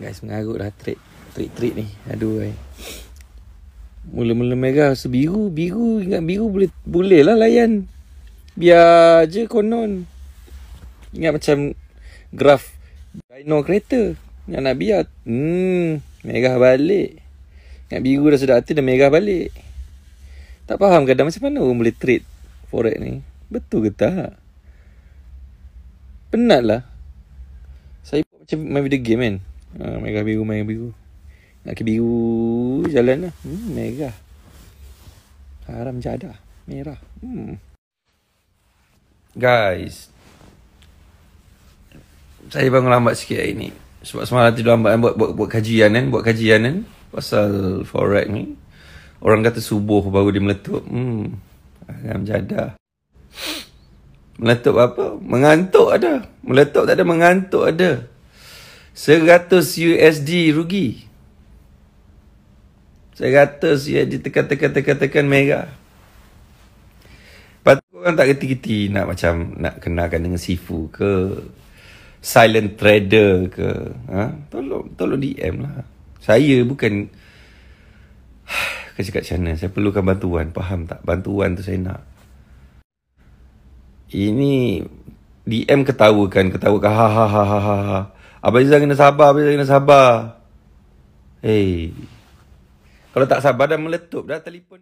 Guys mengarut lah trik trik trik ni. Aduh eh. Mula-mula mega sebiru, biru ingat biru boleh boleh lah layan. Biar je konon. Ingat macam graf dino kereta. Yang nak biar. Hmm, mega balik. Ingat biru dah sudah hati dan mega balik. Tak faham kadang macam mana orang boleh trade forex ni. Betul ke tak? Penat lah. Saya macam main video game kan ha, Merah biru merah biru Nak ke biru jalan lah hmm, Merah Haram jadah Merah hmm. Guys Saya bangun lambat sikit hari ni Sebab semalam tidur lambat kan buat, buat, buat kajian kan Buat kajian kan Pasal forex ni Orang kata subuh baru dia meletup hmm. Haram jadah Meletup apa? Mengantuk ada Meletup tak ada, mengantuk ada 100 USD rugi. 100 USD tekan-tekan-tekan-tekan mega. Lepas tu tak kerti-kerti nak macam nak kenalkan dengan sifu ke. Silent trader ke. Ha? Tolong, tolong DM lah. Saya bukan... Kau cakap macam Saya perlukan bantuan. Faham tak? Bantuan tu saya nak. Ini DM ketawakan, ketawakan, ha ha ha ha ha. ha. Abang Izzah kena sabar, Abang Izzah kena sabar. Hey. Eh. Kalau tak sabar dah meletup dah telefon.